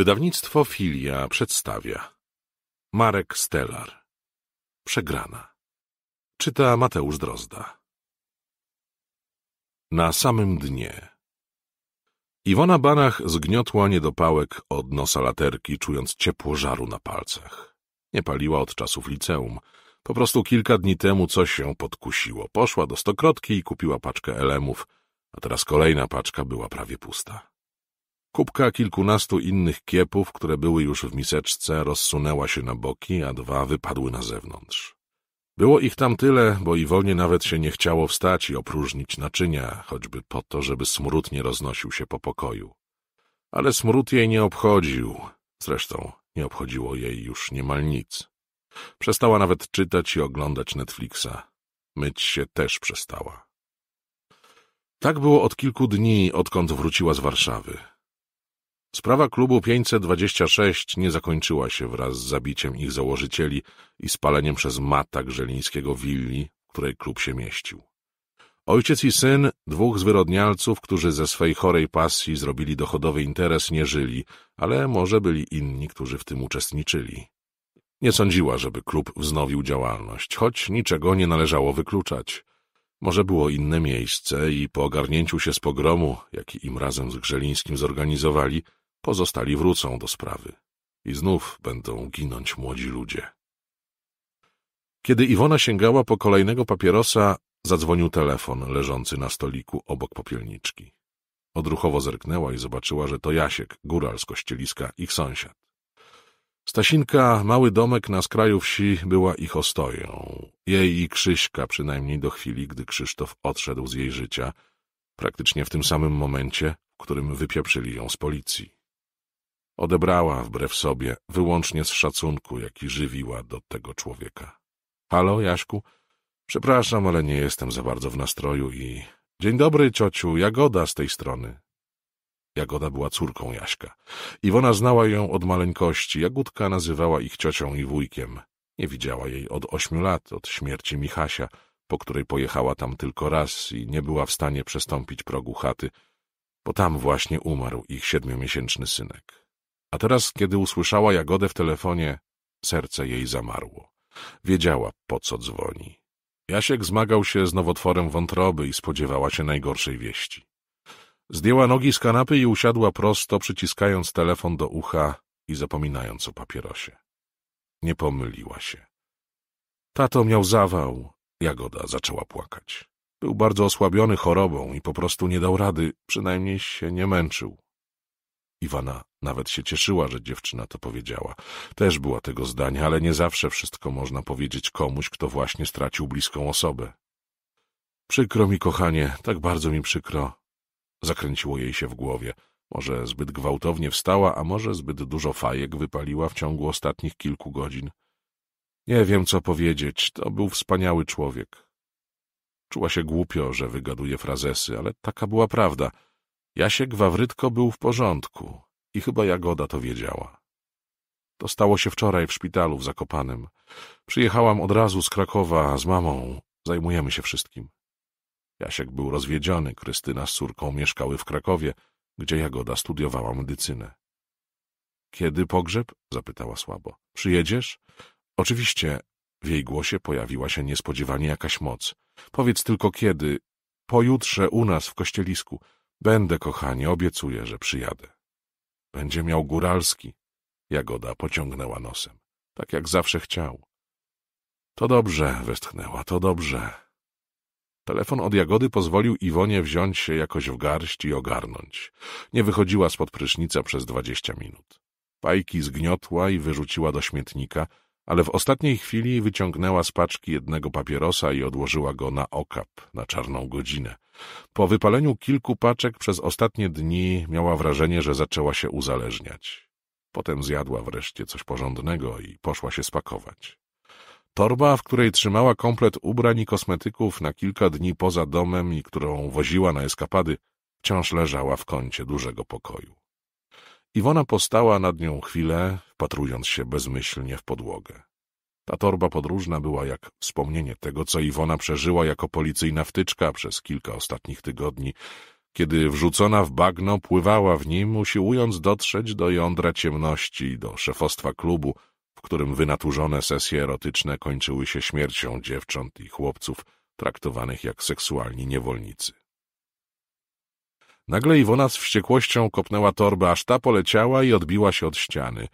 Wydawnictwo Filia przedstawia Marek Stelar Przegrana Czyta Mateusz Drozda Na samym dnie Iwona Banach zgniotła niedopałek od nosa laterki, czując ciepło żaru na palcach. Nie paliła od czasów liceum. Po prostu kilka dni temu coś się podkusiło. Poszła do Stokrotki i kupiła paczkę elemów, a teraz kolejna paczka była prawie pusta. Kubka kilkunastu innych kiepów, które były już w miseczce, rozsunęła się na boki, a dwa wypadły na zewnątrz. Było ich tam tyle, bo i wolnie nawet się nie chciało wstać i opróżnić naczynia, choćby po to, żeby smród nie roznosił się po pokoju. Ale smród jej nie obchodził. Zresztą nie obchodziło jej już niemal nic. Przestała nawet czytać i oglądać Netflixa. Myć się też przestała. Tak było od kilku dni, odkąd wróciła z Warszawy. Sprawa klubu 526 nie zakończyła się wraz z zabiciem ich założycieli i spaleniem przez Mata Grzelińskiego willi, w której klub się mieścił. Ojciec i syn, dwóch zwyrodnialców, którzy ze swej chorej pasji zrobili dochodowy interes, nie żyli, ale może byli inni, którzy w tym uczestniczyli. Nie sądziła, żeby klub wznowił działalność, choć niczego nie należało wykluczać. Może było inne miejsce i po ogarnięciu się z pogromu, jaki im razem z Grzelińskim zorganizowali, Pozostali wrócą do sprawy i znów będą ginąć młodzi ludzie. Kiedy Iwona sięgała po kolejnego papierosa, zadzwonił telefon leżący na stoliku obok popielniczki. Odruchowo zerknęła i zobaczyła, że to Jasiek, góral z kościeliska, ich sąsiad. Stasinka, mały domek na skraju wsi, była ich ostoją. Jej i Krzyśka, przynajmniej do chwili, gdy Krzysztof odszedł z jej życia, praktycznie w tym samym momencie, w którym wypieprzyli ją z policji. Odebrała wbrew sobie, wyłącznie z szacunku, jaki żywiła do tego człowieka. Halo, Jaśku? Przepraszam, ale nie jestem za bardzo w nastroju i... Dzień dobry, ciociu, Jagoda z tej strony. Jagoda była córką Jaśka. Iwona znała ją od maleńkości. Jagódka nazywała ich ciocią i wujkiem. Nie widziała jej od ośmiu lat, od śmierci Michasia, po której pojechała tam tylko raz i nie była w stanie przestąpić progu chaty, bo tam właśnie umarł ich siedmiomiesięczny synek. A teraz, kiedy usłyszała Jagodę w telefonie, serce jej zamarło. Wiedziała, po co dzwoni. Jasiek zmagał się z nowotworem wątroby i spodziewała się najgorszej wieści. Zdjęła nogi z kanapy i usiadła prosto, przyciskając telefon do ucha i zapominając o papierosie. Nie pomyliła się. Tato miał zawał. Jagoda zaczęła płakać. Był bardzo osłabiony chorobą i po prostu nie dał rady, przynajmniej się nie męczył. Iwana nawet się cieszyła, że dziewczyna to powiedziała. Też była tego zdania, ale nie zawsze wszystko można powiedzieć komuś, kto właśnie stracił bliską osobę. Przykro mi, kochanie, tak bardzo mi przykro. Zakręciło jej się w głowie. Może zbyt gwałtownie wstała, a może zbyt dużo fajek wypaliła w ciągu ostatnich kilku godzin. Nie wiem, co powiedzieć. To był wspaniały człowiek. Czuła się głupio, że wygaduje frazesy, ale taka była prawda — Jasiek Wawrytko był w porządku i chyba Jagoda to wiedziała. To stało się wczoraj w szpitalu w Zakopanym. Przyjechałam od razu z Krakowa z mamą. Zajmujemy się wszystkim. Jasiek był rozwiedziony, Krystyna z córką mieszkały w Krakowie, gdzie Jagoda studiowała medycynę. Kiedy pogrzeb? zapytała słabo. Przyjedziesz? Oczywiście. W jej głosie pojawiła się niespodziewanie jakaś moc. Powiedz tylko kiedy. Pojutrze u nas w kościelisku. Będę, kochanie, obiecuję, że przyjadę. Będzie miał góralski. Jagoda pociągnęła nosem, tak jak zawsze chciał. To dobrze, westchnęła, to dobrze. Telefon od Jagody pozwolił Iwonie wziąć się jakoś w garść i ogarnąć. Nie wychodziła spod prysznica przez dwadzieścia minut. Pajki zgniotła i wyrzuciła do śmietnika, ale w ostatniej chwili wyciągnęła z paczki jednego papierosa i odłożyła go na okap, na czarną godzinę. Po wypaleniu kilku paczek przez ostatnie dni miała wrażenie, że zaczęła się uzależniać. Potem zjadła wreszcie coś porządnego i poszła się spakować. Torba, w której trzymała komplet ubrań i kosmetyków na kilka dni poza domem i którą woziła na eskapady, wciąż leżała w kącie dużego pokoju. Iwona postała nad nią chwilę, wpatrując się bezmyślnie w podłogę. Ta torba podróżna była jak wspomnienie tego, co Iwona przeżyła jako policyjna wtyczka przez kilka ostatnich tygodni, kiedy wrzucona w bagno pływała w nim, usiłując dotrzeć do jądra ciemności, do szefostwa klubu, w którym wynaturzone sesje erotyczne kończyły się śmiercią dziewcząt i chłopców traktowanych jak seksualni niewolnicy. Nagle Iwona z wściekłością kopnęła torbę, aż ta poleciała i odbiła się od ściany –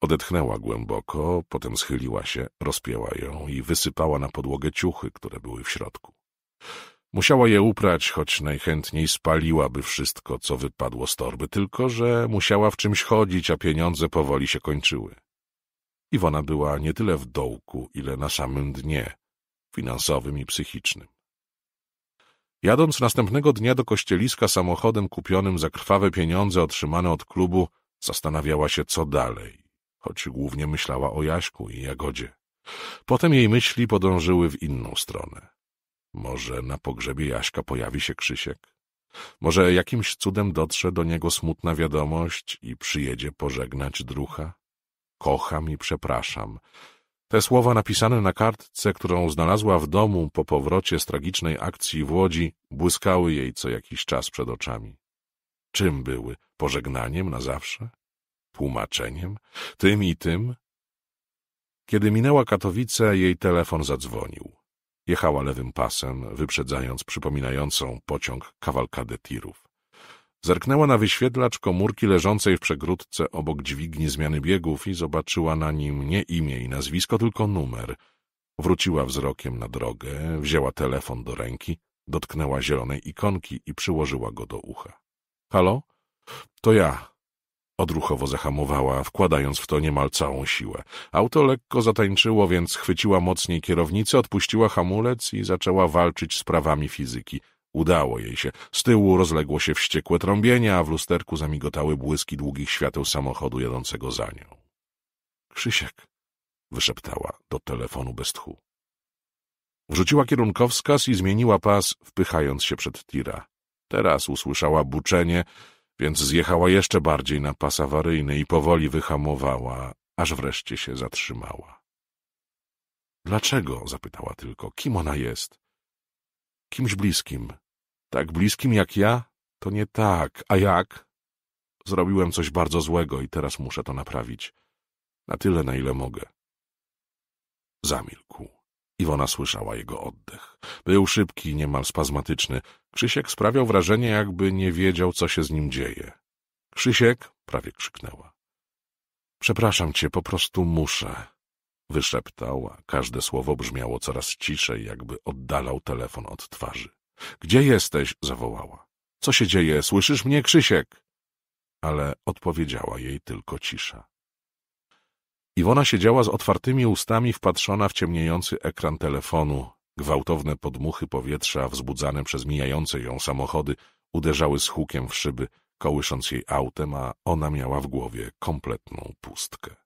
Odetchnęła głęboko, potem schyliła się, rozpięła ją i wysypała na podłogę ciuchy, które były w środku. Musiała je uprać, choć najchętniej spaliłaby wszystko, co wypadło z torby, tylko że musiała w czymś chodzić, a pieniądze powoli się kończyły. Iwona była nie tyle w dołku, ile na samym dnie, finansowym i psychicznym. Jadąc następnego dnia do kościeliska samochodem kupionym za krwawe pieniądze otrzymane od klubu, zastanawiała się, co dalej choć głównie myślała o Jaśku i Jagodzie. Potem jej myśli podążyły w inną stronę. Może na pogrzebie Jaśka pojawi się Krzysiek? Może jakimś cudem dotrze do niego smutna wiadomość i przyjedzie pożegnać drucha? Kocham i przepraszam. Te słowa napisane na kartce, którą znalazła w domu po powrocie z tragicznej akcji w Łodzi, błyskały jej co jakiś czas przed oczami. Czym były? Pożegnaniem na zawsze? tłumaczeniem, tym i tym. Kiedy minęła Katowice, jej telefon zadzwonił. Jechała lewym pasem, wyprzedzając przypominającą pociąg kawalkadę tirów. Zerknęła na wyświetlacz komórki leżącej w przegródce obok dźwigni zmiany biegów i zobaczyła na nim nie imię i nazwisko, tylko numer. Wróciła wzrokiem na drogę, wzięła telefon do ręki, dotknęła zielonej ikonki i przyłożyła go do ucha. — Halo? — To ja Odruchowo zahamowała, wkładając w to niemal całą siłę. Auto lekko zatańczyło, więc chwyciła mocniej kierownicę, odpuściła hamulec i zaczęła walczyć z prawami fizyki. Udało jej się. Z tyłu rozległo się wściekłe trąbienie, a w lusterku zamigotały błyski długich świateł samochodu jadącego za nią. Krzysiek, wyszeptała do telefonu bez tchu. Wrzuciła kierunkowskaz i zmieniła pas, wpychając się przed tira. Teraz usłyszała buczenie więc zjechała jeszcze bardziej na pas awaryjny i powoli wyhamowała, aż wreszcie się zatrzymała. Dlaczego? zapytała tylko. Kim ona jest? Kimś bliskim. Tak bliskim jak ja? To nie tak. A jak? Zrobiłem coś bardzo złego i teraz muszę to naprawić. Na tyle, na ile mogę. Zamilkł. Iwona słyszała jego oddech. Był szybki, niemal spazmatyczny. Krzysiek sprawiał wrażenie, jakby nie wiedział, co się z nim dzieje. — Krzysiek! — prawie krzyknęła. — Przepraszam cię, po prostu muszę — wyszeptał, a każde słowo brzmiało coraz ciszej, jakby oddalał telefon od twarzy. — Gdzie jesteś? — zawołała. — Co się dzieje? Słyszysz mnie, Krzysiek? Ale odpowiedziała jej tylko cisza. Iwona siedziała z otwartymi ustami wpatrzona w ciemniejący ekran telefonu. Gwałtowne podmuchy powietrza wzbudzane przez mijające ją samochody uderzały z hukiem w szyby, kołysząc jej autem, a ona miała w głowie kompletną pustkę.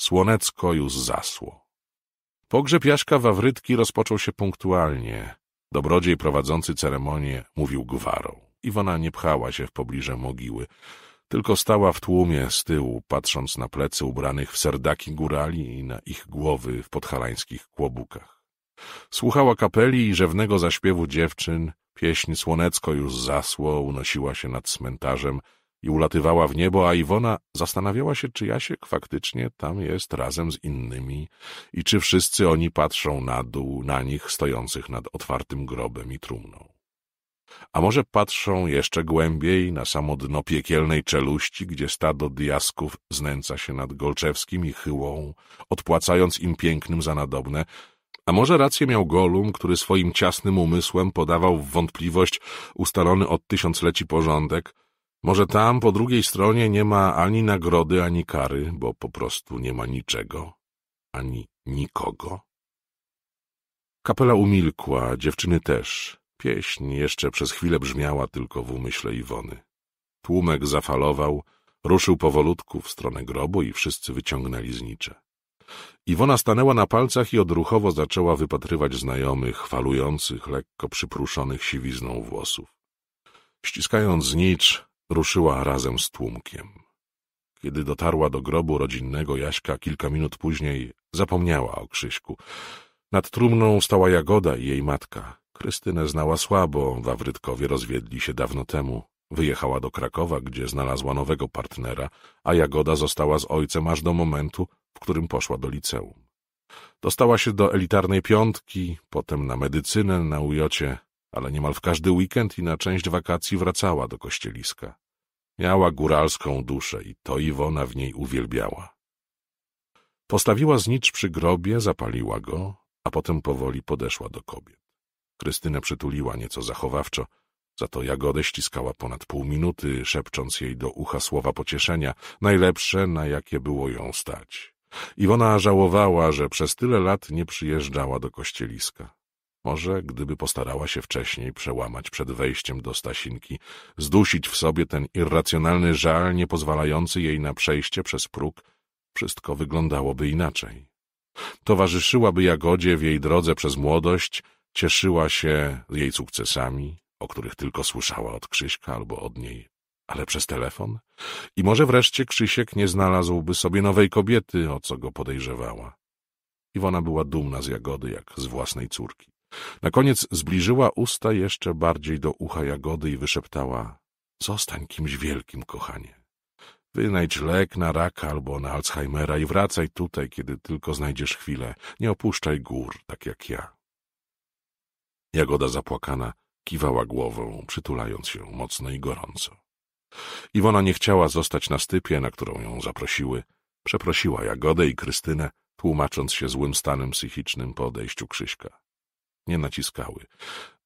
Słonecko już zasło. Pogrzeb Jaśka Wawrytki rozpoczął się punktualnie. Dobrodziej prowadzący ceremonię mówił gwarą. Iwona nie pchała się w pobliże mogiły tylko stała w tłumie z tyłu, patrząc na plecy ubranych w serdaki górali i na ich głowy w podhalańskich kłobukach. Słuchała kapeli i rzewnego zaśpiewu dziewczyn, pieśń Słonecko już zasło, unosiła się nad cmentarzem i ulatywała w niebo, a Iwona zastanawiała się, czy Jasiek faktycznie tam jest razem z innymi i czy wszyscy oni patrzą na dół, na nich stojących nad otwartym grobem i trumną a może patrzą jeszcze głębiej na samo dno piekielnej czeluści, gdzie stado diasków znęca się nad Golczewskim i Chyłą, odpłacając im pięknym za nadobne, a może rację miał Golum, który swoim ciasnym umysłem podawał w wątpliwość ustalony od tysiącleci porządek, może tam po drugiej stronie nie ma ani nagrody, ani kary, bo po prostu nie ma niczego, ani nikogo? Kapela umilkła, dziewczyny też. Pieśń jeszcze przez chwilę brzmiała tylko w umyśle Iwony. Tłumek zafalował, ruszył powolutku w stronę grobu i wszyscy wyciągnęli znicze. Iwona stanęła na palcach i odruchowo zaczęła wypatrywać znajomych, falujących, lekko przypruszonych siwizną włosów. Ściskając znicz, ruszyła razem z tłumkiem. Kiedy dotarła do grobu rodzinnego Jaśka kilka minut później, zapomniała o Krzyśku. Nad trumną stała Jagoda i jej matka. Krystynę znała słabo, Wawrytkowie rozwiedli się dawno temu. Wyjechała do Krakowa, gdzie znalazła nowego partnera, a Jagoda została z ojcem aż do momentu, w którym poszła do liceum. Dostała się do elitarnej piątki, potem na medycynę na ujocie, ale niemal w każdy weekend i na część wakacji wracała do kościeliska. Miała góralską duszę i to Iwona w niej uwielbiała. Postawiła znicz przy grobie, zapaliła go, a potem powoli podeszła do kobiet. Krystynę przytuliła nieco zachowawczo, za to Jagodę ściskała ponad pół minuty, szepcząc jej do ucha słowa pocieszenia, najlepsze, na jakie było ją stać. Iwona żałowała, że przez tyle lat nie przyjeżdżała do kościeliska. Może gdyby postarała się wcześniej przełamać przed wejściem do Stasinki, zdusić w sobie ten irracjonalny żal nie pozwalający jej na przejście przez próg, wszystko wyglądałoby inaczej. Towarzyszyłaby Jagodzie w jej drodze przez młodość – Cieszyła się jej sukcesami, o których tylko słyszała od Krzyśka albo od niej, ale przez telefon. I może wreszcie Krzysiek nie znalazłby sobie nowej kobiety, o co go podejrzewała. Iwona była dumna z Jagody, jak z własnej córki. Na koniec zbliżyła usta jeszcze bardziej do ucha Jagody i wyszeptała — Zostań kimś wielkim, kochanie. Wynajdź lek na raka albo na Alzheimera i wracaj tutaj, kiedy tylko znajdziesz chwilę. Nie opuszczaj gór, tak jak ja. Jagoda zapłakana kiwała głową, przytulając się mocno i gorąco. Iwona nie chciała zostać na stypie, na którą ją zaprosiły. Przeprosiła Jagodę i Krystynę, tłumacząc się złym stanem psychicznym po odejściu Krzyśka. Nie naciskały.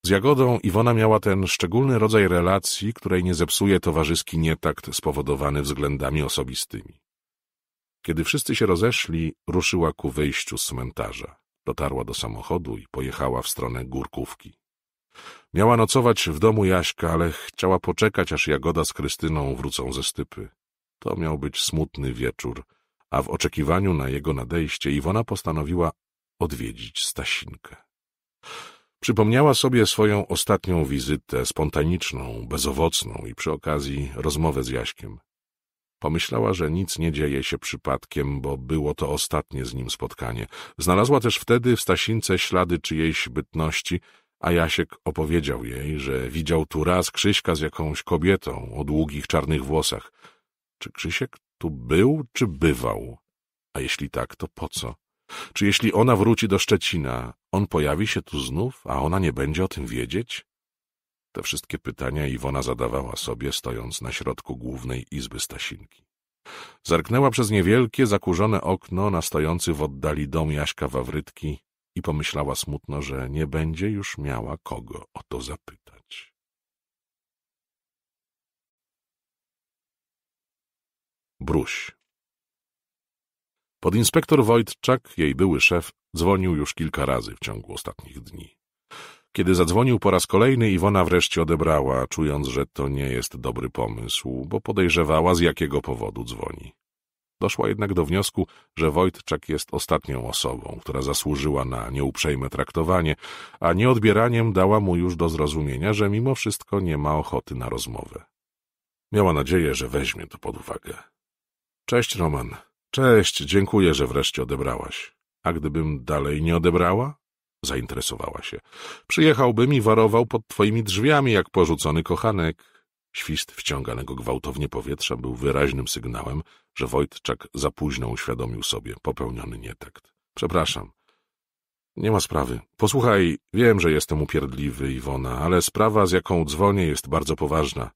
Z Jagodą Iwona miała ten szczególny rodzaj relacji, której nie zepsuje towarzyski nietakt spowodowany względami osobistymi. Kiedy wszyscy się rozeszli, ruszyła ku wyjściu z cmentarza. Dotarła do samochodu i pojechała w stronę Górkówki. Miała nocować w domu Jaśka, ale chciała poczekać, aż Jagoda z Krystyną wrócą ze stypy. To miał być smutny wieczór, a w oczekiwaniu na jego nadejście Iwona postanowiła odwiedzić Stasinkę. Przypomniała sobie swoją ostatnią wizytę, spontaniczną, bezowocną i przy okazji rozmowę z Jaśkiem. Pomyślała, że nic nie dzieje się przypadkiem, bo było to ostatnie z nim spotkanie. Znalazła też wtedy w Stasince ślady czyjejś bytności, a Jasiek opowiedział jej, że widział tu raz Krzyśka z jakąś kobietą o długich czarnych włosach. Czy Krzysiek tu był, czy bywał? A jeśli tak, to po co? Czy jeśli ona wróci do Szczecina, on pojawi się tu znów, a ona nie będzie o tym wiedzieć? Te wszystkie pytania Iwona zadawała sobie, stojąc na środku głównej izby Stasinki. Zerknęła przez niewielkie, zakurzone okno na stojący w oddali dom Jaśka Wawrytki i pomyślała smutno, że nie będzie już miała kogo o to zapytać. Bruś Podinspektor Wojtczak, jej były szef, dzwonił już kilka razy w ciągu ostatnich dni. Kiedy zadzwonił po raz kolejny, Iwona wreszcie odebrała, czując, że to nie jest dobry pomysł, bo podejrzewała, z jakiego powodu dzwoni. Doszła jednak do wniosku, że Wojtczak jest ostatnią osobą, która zasłużyła na nieuprzejme traktowanie, a nieodbieraniem dała mu już do zrozumienia, że mimo wszystko nie ma ochoty na rozmowę. Miała nadzieję, że weźmie to pod uwagę. Cześć, Roman. Cześć, dziękuję, że wreszcie odebrałaś. A gdybym dalej nie odebrała? Zainteresowała się. Przyjechałbym i warował pod twoimi drzwiami, jak porzucony kochanek. Świst wciąganego gwałtownie powietrza był wyraźnym sygnałem, że Wojtczak za późno uświadomił sobie popełniony nietakt. Przepraszam. Nie ma sprawy. Posłuchaj, wiem, że jestem upierdliwy, Iwona, ale sprawa, z jaką dzwonię, jest bardzo poważna.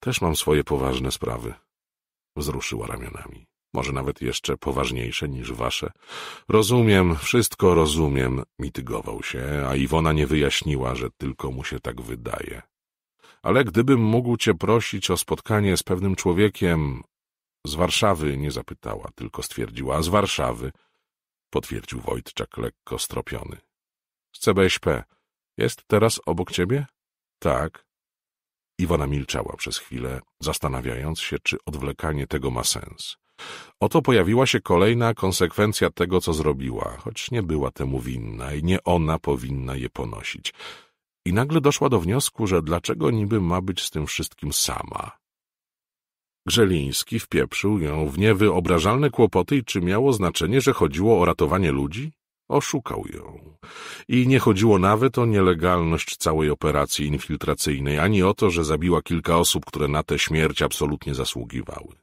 Też mam swoje poważne sprawy. Wzruszyła ramionami może nawet jeszcze poważniejsze niż wasze. Rozumiem, wszystko rozumiem, mitygował się, a Iwona nie wyjaśniła, że tylko mu się tak wydaje. Ale gdybym mógł cię prosić o spotkanie z pewnym człowiekiem... Z Warszawy nie zapytała, tylko stwierdziła, z Warszawy, potwierdził Wojtczak lekko stropiony. Z CBŚP. Jest teraz obok ciebie? Tak. Iwona milczała przez chwilę, zastanawiając się, czy odwlekanie tego ma sens. Oto pojawiła się kolejna konsekwencja tego, co zrobiła, choć nie była temu winna i nie ona powinna je ponosić. I nagle doszła do wniosku, że dlaczego niby ma być z tym wszystkim sama? Grzeliński wpieprzył ją w niewyobrażalne kłopoty i czy miało znaczenie, że chodziło o ratowanie ludzi? Oszukał ją. I nie chodziło nawet o nielegalność całej operacji infiltracyjnej, ani o to, że zabiła kilka osób, które na tę śmierć absolutnie zasługiwały.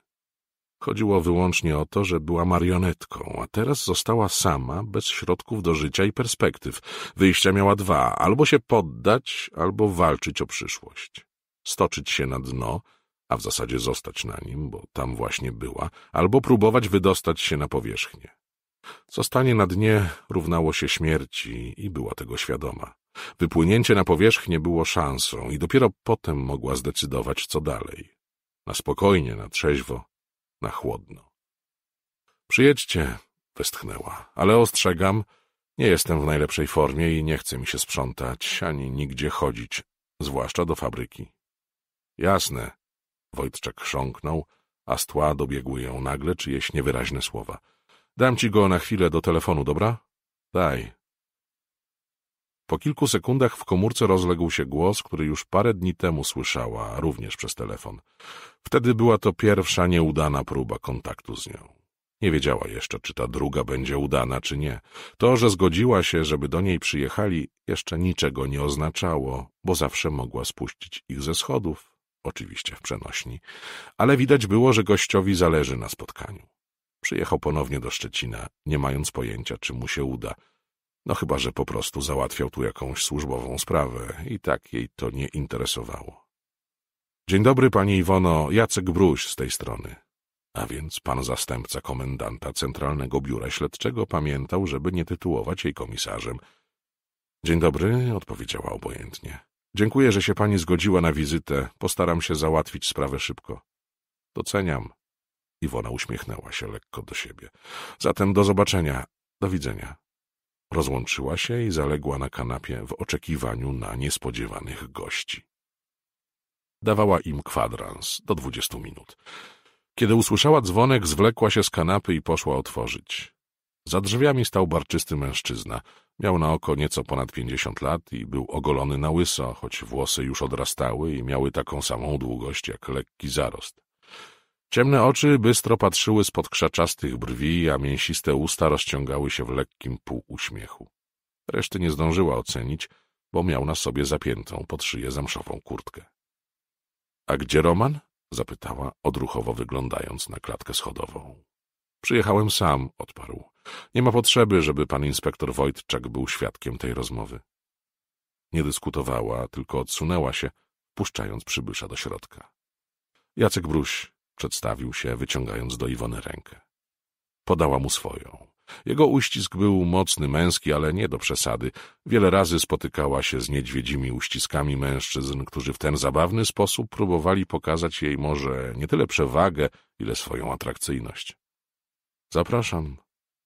Chodziło wyłącznie o to, że była marionetką, a teraz została sama, bez środków do życia i perspektyw. Wyjścia miała dwa: albo się poddać, albo walczyć o przyszłość. Stoczyć się na dno, a w zasadzie zostać na nim, bo tam właśnie była, albo próbować wydostać się na powierzchnię. Zostanie na dnie równało się śmierci i była tego świadoma. Wypłynięcie na powierzchnię było szansą i dopiero potem mogła zdecydować, co dalej. Na spokojnie, na trzeźwo, na chłodno. Przyjedźcie, westchnęła, ale ostrzegam, nie jestem w najlepszej formie i nie chcę mi się sprzątać ani nigdzie chodzić, zwłaszcza do fabryki. Jasne, Wojtczek chrząknął, a z tła dobiegły ją nagle czyjeś niewyraźne słowa. Dam ci go na chwilę do telefonu, dobra? Daj, po kilku sekundach w komórce rozległ się głos, który już parę dni temu słyszała, również przez telefon. Wtedy była to pierwsza nieudana próba kontaktu z nią. Nie wiedziała jeszcze, czy ta druga będzie udana, czy nie. To, że zgodziła się, żeby do niej przyjechali, jeszcze niczego nie oznaczało, bo zawsze mogła spuścić ich ze schodów, oczywiście w przenośni, ale widać było, że gościowi zależy na spotkaniu. Przyjechał ponownie do Szczecina, nie mając pojęcia, czy mu się uda. No chyba, że po prostu załatwiał tu jakąś służbową sprawę i tak jej to nie interesowało. Dzień dobry, pani Iwono, Jacek Bruś z tej strony. A więc pan zastępca komendanta Centralnego Biura Śledczego pamiętał, żeby nie tytułować jej komisarzem. Dzień dobry, odpowiedziała obojętnie. Dziękuję, że się pani zgodziła na wizytę. Postaram się załatwić sprawę szybko. Doceniam. Iwona uśmiechnęła się lekko do siebie. Zatem do zobaczenia. Do widzenia. Rozłączyła się i zaległa na kanapie w oczekiwaniu na niespodziewanych gości. Dawała im kwadrans do dwudziestu minut. Kiedy usłyszała dzwonek, zwlekła się z kanapy i poszła otworzyć. Za drzwiami stał barczysty mężczyzna. Miał na oko nieco ponad pięćdziesiąt lat i był ogolony na łyso, choć włosy już odrastały i miały taką samą długość jak lekki zarost. Ciemne oczy bystro patrzyły spod krzaczastych brwi, a mięsiste usta rozciągały się w lekkim półuśmiechu. Reszty nie zdążyła ocenić, bo miał na sobie zapiętą pod szyję zamszową kurtkę. — A gdzie Roman? — zapytała, odruchowo wyglądając na klatkę schodową. — Przyjechałem sam — odparł. — Nie ma potrzeby, żeby pan inspektor Wojtczak był świadkiem tej rozmowy. Nie dyskutowała, tylko odsunęła się, puszczając przybysza do środka. — Jacek Bruś Przedstawił się, wyciągając do Iwony rękę. Podała mu swoją. Jego uścisk był mocny, męski, ale nie do przesady. Wiele razy spotykała się z niedźwiedzimi uściskami mężczyzn, którzy w ten zabawny sposób próbowali pokazać jej może nie tyle przewagę, ile swoją atrakcyjność. Zapraszam.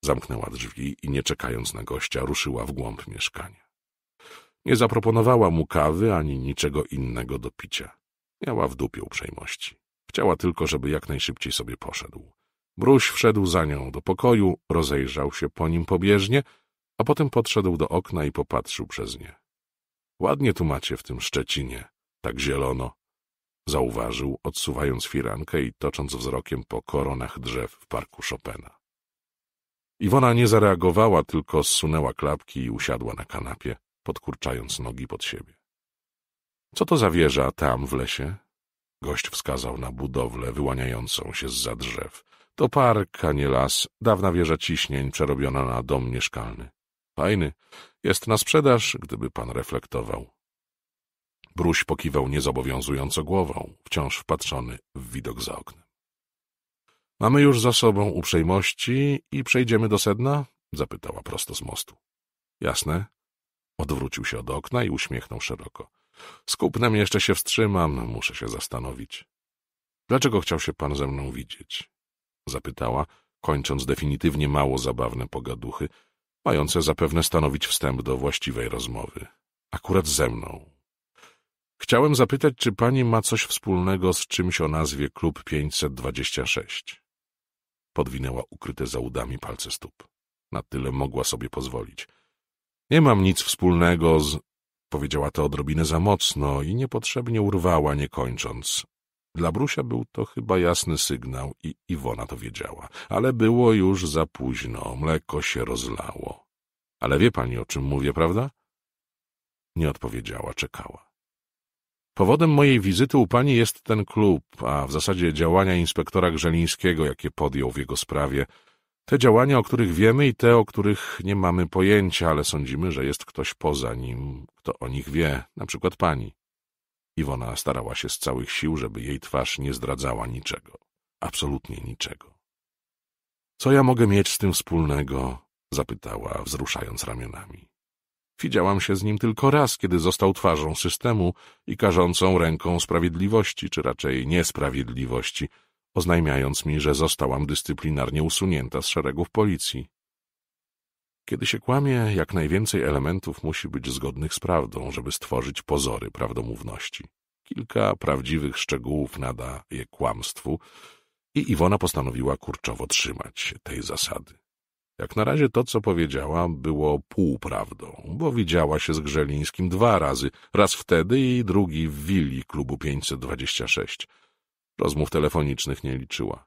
Zamknęła drzwi i nie czekając na gościa ruszyła w głąb mieszkania. Nie zaproponowała mu kawy ani niczego innego do picia. Miała w dupie uprzejmości. Chciała tylko, żeby jak najszybciej sobie poszedł. Bruś wszedł za nią do pokoju, rozejrzał się po nim pobieżnie, a potem podszedł do okna i popatrzył przez nie. Ładnie tu macie w tym Szczecinie, tak zielono, zauważył, odsuwając firankę i tocząc wzrokiem po koronach drzew w parku Chopina. Iwona nie zareagowała, tylko zsunęła klapki i usiadła na kanapie, podkurczając nogi pod siebie. Co to za wieża tam w lesie? Gość wskazał na budowlę wyłaniającą się z za drzew. To park, a nie las, dawna wieża ciśnień przerobiona na dom mieszkalny. Fajny. Jest na sprzedaż, gdyby pan reflektował. Bruś pokiwał niezobowiązująco głową, wciąż wpatrzony w widok za oknem. Mamy już za sobą uprzejmości i przejdziemy do sedna? Zapytała prosto z mostu. Jasne. Odwrócił się od okna i uśmiechnął szeroko. Z kupnem jeszcze się wstrzymam, muszę się zastanowić. Dlaczego chciał się pan ze mną widzieć? Zapytała, kończąc definitywnie mało zabawne pogaduchy, mające zapewne stanowić wstęp do właściwej rozmowy. Akurat ze mną. Chciałem zapytać, czy pani ma coś wspólnego z czymś o nazwie Klub 526. Podwinęła ukryte za udami palce stóp. Na tyle mogła sobie pozwolić. Nie mam nic wspólnego z... Powiedziała to odrobinę za mocno i niepotrzebnie urwała, nie kończąc. Dla Brusia był to chyba jasny sygnał i Iwona to wiedziała, ale było już za późno, mleko się rozlało. Ale wie pani, o czym mówię, prawda? Nie odpowiedziała, czekała. Powodem mojej wizyty u pani jest ten klub, a w zasadzie działania inspektora Grzelińskiego, jakie podjął w jego sprawie – te działania, o których wiemy i te, o których nie mamy pojęcia, ale sądzimy, że jest ktoś poza nim, kto o nich wie, na przykład pani. Iwona starała się z całych sił, żeby jej twarz nie zdradzała niczego, absolutnie niczego. Co ja mogę mieć z tym wspólnego? zapytała, wzruszając ramionami. Widziałam się z nim tylko raz, kiedy został twarzą systemu i karzącą ręką sprawiedliwości, czy raczej niesprawiedliwości, oznajmiając mi, że zostałam dyscyplinarnie usunięta z szeregów policji. Kiedy się kłamie, jak najwięcej elementów musi być zgodnych z prawdą, żeby stworzyć pozory prawdomówności. Kilka prawdziwych szczegółów nada je kłamstwu i Iwona postanowiła kurczowo trzymać się tej zasady. Jak na razie to, co powiedziała, było półprawdą, bo widziała się z Grzelińskim dwa razy, raz wtedy i drugi w willi klubu 526. Rozmów telefonicznych nie liczyła.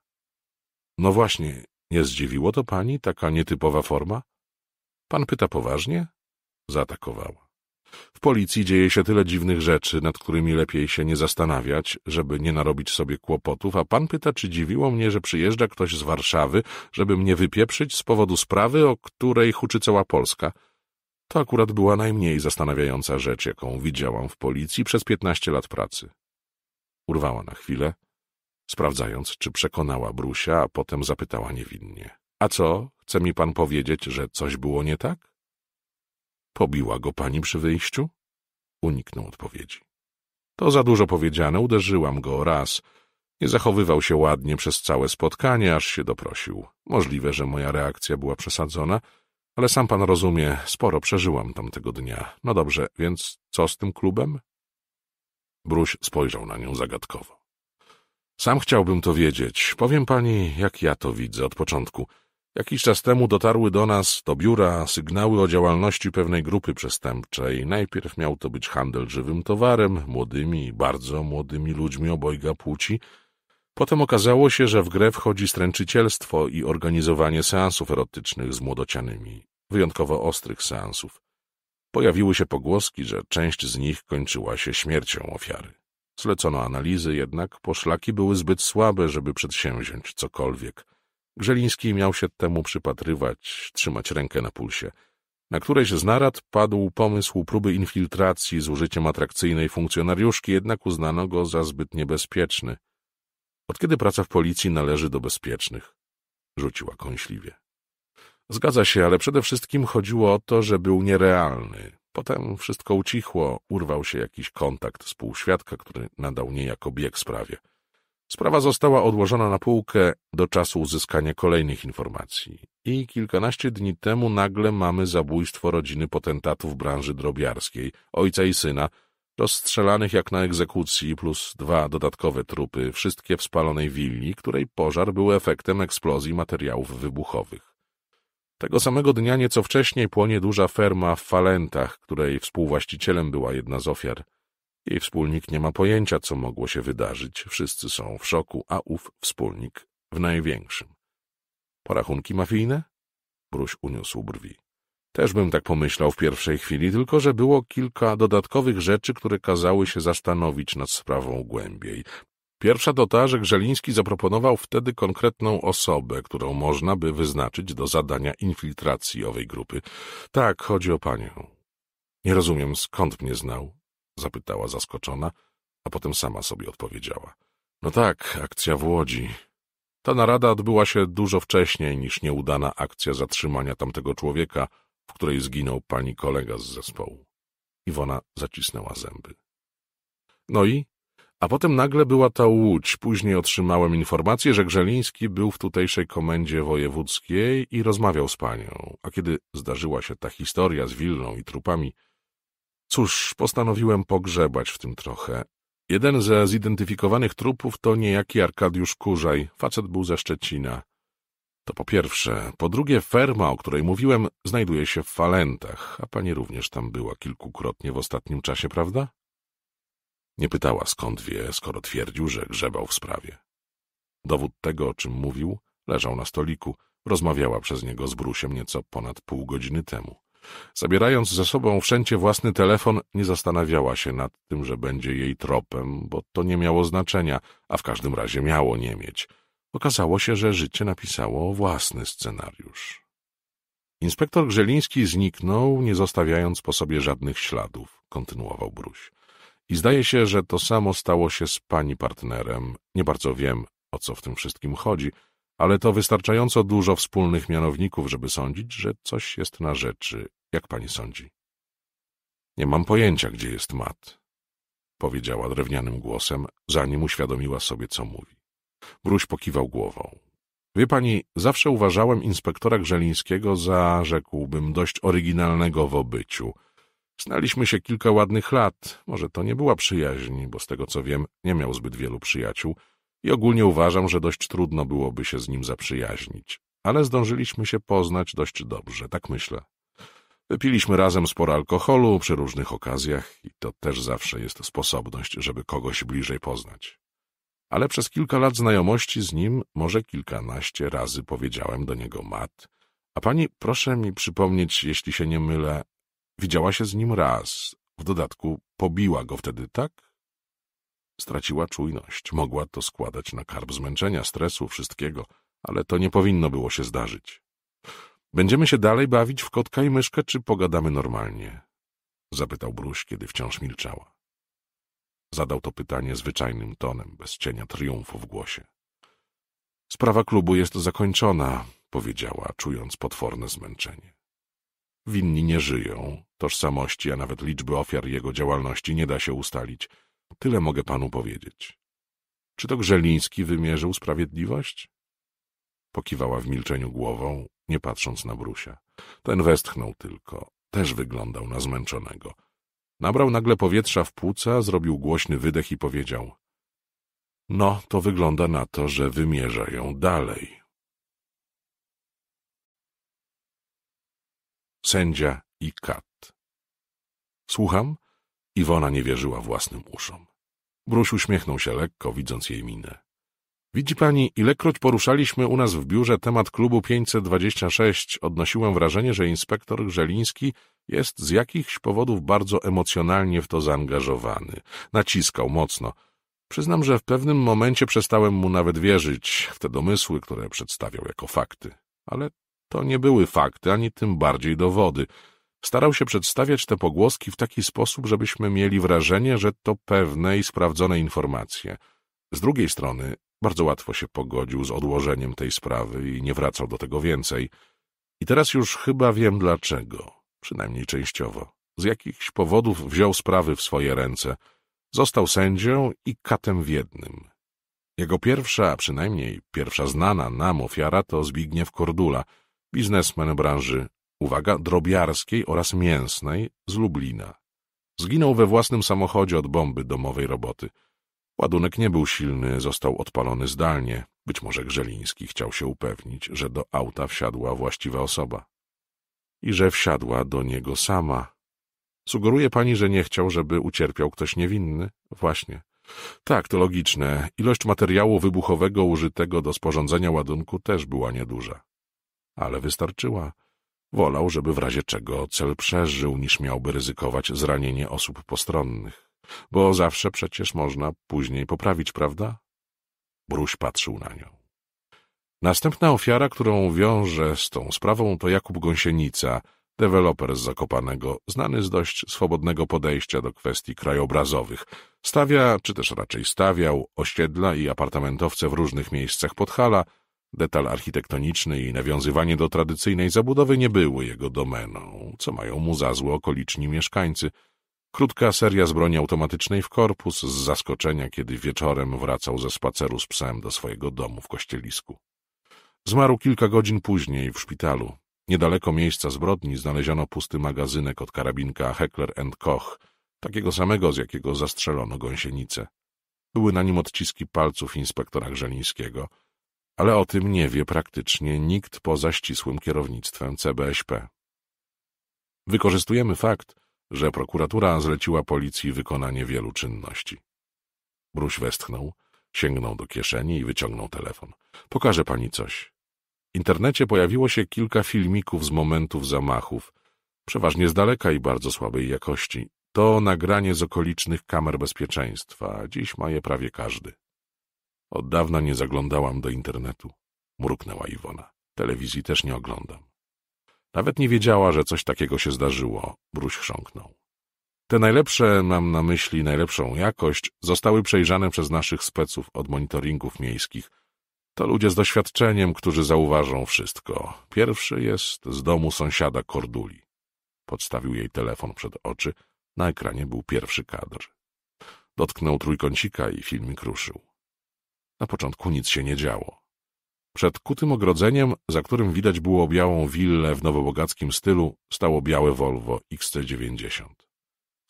No właśnie, nie zdziwiło to pani taka nietypowa forma? Pan pyta poważnie? Zaatakowała. W policji dzieje się tyle dziwnych rzeczy, nad którymi lepiej się nie zastanawiać, żeby nie narobić sobie kłopotów, a pan pyta, czy dziwiło mnie, że przyjeżdża ktoś z Warszawy, żeby mnie wypieprzyć z powodu sprawy, o której huczy cała Polska. To akurat była najmniej zastanawiająca rzecz, jaką widziałam w policji przez piętnaście lat pracy. Urwała na chwilę, sprawdzając, czy przekonała Brusia, a potem zapytała niewinnie. A co, chce mi pan powiedzieć, że coś było nie tak? Pobiła go pani przy wyjściu? Uniknął odpowiedzi. To za dużo powiedziane, uderzyłam go raz. Nie zachowywał się ładnie przez całe spotkanie, aż się doprosił. Możliwe, że moja reakcja była przesadzona, ale sam pan rozumie, sporo przeżyłam tamtego dnia. No dobrze, więc co z tym klubem? Bruś spojrzał na nią zagadkowo. Sam chciałbym to wiedzieć. Powiem pani, jak ja to widzę od początku. Jakiś czas temu dotarły do nas, do biura, sygnały o działalności pewnej grupy przestępczej. Najpierw miał to być handel żywym towarem, młodymi, bardzo młodymi ludźmi obojga płci. Potem okazało się, że w grę wchodzi stręczycielstwo i organizowanie seansów erotycznych z młodocianymi, wyjątkowo ostrych seansów. Pojawiły się pogłoski, że część z nich kończyła się śmiercią ofiary. Zlecono analizy, jednak poszlaki były zbyt słabe, żeby przedsięwziąć cokolwiek. Grzeliński miał się temu przypatrywać, trzymać rękę na pulsie. Na któreś z narad padł pomysł próby infiltracji z użyciem atrakcyjnej funkcjonariuszki, jednak uznano go za zbyt niebezpieczny. Od kiedy praca w policji należy do bezpiecznych? Rzuciła kąśliwie. Zgadza się, ale przede wszystkim chodziło o to, że był nierealny. Potem wszystko ucichło, urwał się jakiś kontakt z półświadka, który nadał niejako bieg sprawie. Sprawa została odłożona na półkę do czasu uzyskania kolejnych informacji. I kilkanaście dni temu nagle mamy zabójstwo rodziny potentatów branży drobiarskiej, ojca i syna, rozstrzelanych jak na egzekucji, plus dwa dodatkowe trupy, wszystkie w spalonej willi, której pożar był efektem eksplozji materiałów wybuchowych. Tego samego dnia nieco wcześniej płonie duża ferma w Falentach, której współwłaścicielem była jedna z ofiar. Jej wspólnik nie ma pojęcia, co mogło się wydarzyć. Wszyscy są w szoku, a ów wspólnik w największym. Porachunki mafijne? Bruś uniósł brwi. Też bym tak pomyślał w pierwszej chwili, tylko że było kilka dodatkowych rzeczy, które kazały się zastanowić nad sprawą głębiej. Pierwsza to ta, że Grzeliński zaproponował wtedy konkretną osobę, którą można by wyznaczyć do zadania infiltracji owej grupy. Tak, chodzi o panią. Nie rozumiem, skąd mnie znał? Zapytała zaskoczona, a potem sama sobie odpowiedziała. No tak, akcja w Łodzi. Ta narada odbyła się dużo wcześniej niż nieudana akcja zatrzymania tamtego człowieka, w której zginął pani kolega z zespołu. Iwona zacisnęła zęby. No i? A potem nagle była ta łódź. Później otrzymałem informację, że Grzeliński był w tutejszej komendzie wojewódzkiej i rozmawiał z panią. A kiedy zdarzyła się ta historia z Willą i trupami, cóż, postanowiłem pogrzebać w tym trochę. Jeden ze zidentyfikowanych trupów to niejaki Arkadiusz Kurzaj, facet był ze Szczecina. To po pierwsze. Po drugie, ferma, o której mówiłem, znajduje się w Falentach, a pani również tam była kilkukrotnie w ostatnim czasie, prawda? Nie pytała skąd wie, skoro twierdził, że grzebał w sprawie. Dowód tego, o czym mówił, leżał na stoliku. Rozmawiała przez niego z Brusiem nieco ponad pół godziny temu. Zabierając ze sobą wszędzie własny telefon, nie zastanawiała się nad tym, że będzie jej tropem, bo to nie miało znaczenia, a w każdym razie miało nie mieć. Okazało się, że życie napisało własny scenariusz. Inspektor Grzeliński zniknął, nie zostawiając po sobie żadnych śladów, kontynuował Bruś. I zdaje się, że to samo stało się z pani partnerem. Nie bardzo wiem, o co w tym wszystkim chodzi, ale to wystarczająco dużo wspólnych mianowników, żeby sądzić, że coś jest na rzeczy. Jak pani sądzi? Nie mam pojęcia, gdzie jest mat, powiedziała drewnianym głosem, zanim uświadomiła sobie, co mówi. Bruś pokiwał głową. Wie pani, zawsze uważałem inspektora Grzelińskiego za, rzekłbym, dość oryginalnego w obyciu – Znaliśmy się kilka ładnych lat, może to nie była przyjaźń, bo z tego co wiem, nie miał zbyt wielu przyjaciół i ogólnie uważam, że dość trudno byłoby się z nim zaprzyjaźnić, ale zdążyliśmy się poznać dość dobrze, tak myślę. Wypiliśmy razem sporo alkoholu przy różnych okazjach i to też zawsze jest sposobność, żeby kogoś bliżej poznać. Ale przez kilka lat znajomości z nim może kilkanaście razy powiedziałem do niego mat, a pani proszę mi przypomnieć, jeśli się nie mylę, Widziała się z nim raz. W dodatku pobiła go wtedy tak? Straciła czujność. Mogła to składać na karb zmęczenia, stresu, wszystkiego, ale to nie powinno było się zdarzyć. Będziemy się dalej bawić w kotka i myszkę, czy pogadamy normalnie? Zapytał Bruś, kiedy wciąż milczała. Zadał to pytanie zwyczajnym tonem, bez cienia triumfu w głosie. Sprawa klubu jest zakończona, powiedziała, czując potworne zmęczenie. Winni nie żyją, Tożsamości, a nawet liczby ofiar jego działalności nie da się ustalić. Tyle mogę panu powiedzieć. Czy to Grzeliński wymierzył sprawiedliwość? Pokiwała w milczeniu głową, nie patrząc na Brusia. Ten westchnął tylko. Też wyglądał na zmęczonego. Nabrał nagle powietrza w płuca, zrobił głośny wydech i powiedział — No, to wygląda na to, że wymierza ją dalej. Sędzia i kat Słucham? Iwona nie wierzyła własnym uszom. Bruś uśmiechnął się lekko, widząc jej minę. Widzi pani, ilekroć poruszaliśmy u nas w biurze temat klubu 526, odnosiłem wrażenie, że inspektor Grzeliński jest z jakichś powodów bardzo emocjonalnie w to zaangażowany. Naciskał mocno. Przyznam, że w pewnym momencie przestałem mu nawet wierzyć w te domysły, które przedstawiał jako fakty. Ale to nie były fakty, ani tym bardziej dowody. Starał się przedstawiać te pogłoski w taki sposób, żebyśmy mieli wrażenie, że to pewne i sprawdzone informacje. Z drugiej strony, bardzo łatwo się pogodził z odłożeniem tej sprawy i nie wracał do tego więcej. I teraz już chyba wiem dlaczego, przynajmniej częściowo. Z jakichś powodów wziął sprawy w swoje ręce. Został sędzią i katem w jednym. Jego pierwsza, a przynajmniej pierwsza znana nam ofiara to Zbigniew Kordula, biznesmen branży uwaga, drobiarskiej oraz mięsnej z Lublina. Zginął we własnym samochodzie od bomby domowej roboty. Ładunek nie był silny, został odpalony zdalnie. Być może Grzeliński chciał się upewnić, że do auta wsiadła właściwa osoba. I że wsiadła do niego sama. Sugeruje pani, że nie chciał, żeby ucierpiał ktoś niewinny? Właśnie. Tak, to logiczne. Ilość materiału wybuchowego użytego do sporządzenia ładunku też była nieduża. Ale wystarczyła. Wolał, żeby w razie czego cel przeżył, niż miałby ryzykować zranienie osób postronnych, bo zawsze przecież można później poprawić, prawda? Bruś patrzył na nią. Następna ofiara, którą wiąże z tą sprawą, to Jakub Gąsienica, deweloper z Zakopanego, znany z dość swobodnego podejścia do kwestii krajobrazowych. Stawia, czy też raczej stawiał, osiedla i apartamentowce w różnych miejscach Podhala – Detal architektoniczny i nawiązywanie do tradycyjnej zabudowy nie były jego domeną, co mają mu za złe okoliczni mieszkańcy. Krótka seria z broni automatycznej w korpus z zaskoczenia, kiedy wieczorem wracał ze spaceru z psem do swojego domu w kościelisku. Zmarł kilka godzin później w szpitalu. Niedaleko miejsca zbrodni znaleziono pusty magazynek od karabinka Heckler Koch, takiego samego, z jakiego zastrzelono gąsienicę. Były na nim odciski palców inspektora Grzelińskiego – ale o tym nie wie praktycznie nikt poza ścisłym kierownictwem CBŚP. Wykorzystujemy fakt, że prokuratura zleciła policji wykonanie wielu czynności. Bruś westchnął, sięgnął do kieszeni i wyciągnął telefon. Pokażę pani coś. W internecie pojawiło się kilka filmików z momentów zamachów, przeważnie z daleka i bardzo słabej jakości. To nagranie z okolicznych kamer bezpieczeństwa. Dziś ma je prawie każdy. Od dawna nie zaglądałam do internetu, mruknęła Iwona. Telewizji też nie oglądam. Nawet nie wiedziała, że coś takiego się zdarzyło, Bruś chrząknął. Te najlepsze, mam na myśli najlepszą jakość, zostały przejrzane przez naszych speców od monitoringów miejskich. To ludzie z doświadczeniem, którzy zauważą wszystko. Pierwszy jest z domu sąsiada Korduli. Podstawił jej telefon przed oczy. Na ekranie był pierwszy kadr. Dotknął trójkącika i filmik ruszył. Na początku nic się nie działo. Przed kutym ogrodzeniem, za którym widać było białą willę w nowobogackim stylu, stało białe Volvo XC90.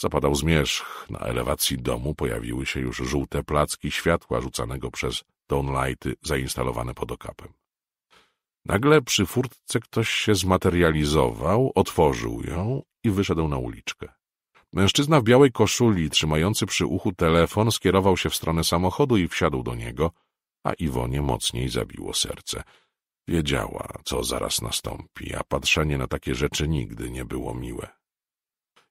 Zapadał zmierzch, na elewacji domu pojawiły się już żółte placki światła rzucanego przez downlighty zainstalowane pod okapem. Nagle przy furtce ktoś się zmaterializował, otworzył ją i wyszedł na uliczkę. Mężczyzna w białej koszuli, trzymający przy uchu telefon, skierował się w stronę samochodu i wsiadł do niego, a Iwonie mocniej zabiło serce. Wiedziała, co zaraz nastąpi, a patrzenie na takie rzeczy nigdy nie było miłe.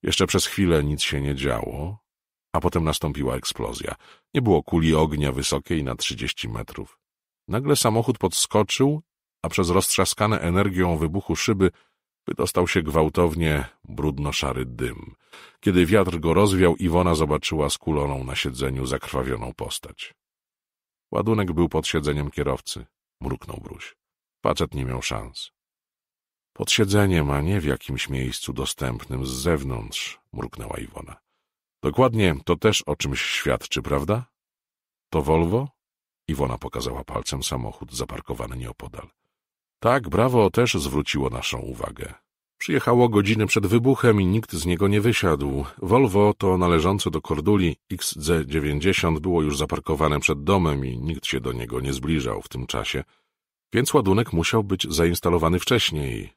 Jeszcze przez chwilę nic się nie działo, a potem nastąpiła eksplozja. Nie było kuli ognia wysokiej na trzydzieści metrów. Nagle samochód podskoczył, a przez roztrzaskane energią wybuchu szyby Wydostał się gwałtownie brudno-szary dym. Kiedy wiatr go rozwiał, Iwona zobaczyła skuloną na siedzeniu zakrwawioną postać. Ładunek był pod siedzeniem kierowcy, mruknął Bruś. Facet nie miał szans. Pod siedzeniem, a nie w jakimś miejscu dostępnym z zewnątrz, mruknęła Iwona. Dokładnie to też o czymś świadczy, prawda? To Volvo? Iwona pokazała palcem samochód zaparkowany nieopodal. Tak, brawo też zwróciło naszą uwagę. Przyjechało godzinę przed wybuchem i nikt z niego nie wysiadł. Volvo, to należące do Korduli XZ90, było już zaparkowane przed domem i nikt się do niego nie zbliżał w tym czasie, więc ładunek musiał być zainstalowany wcześniej.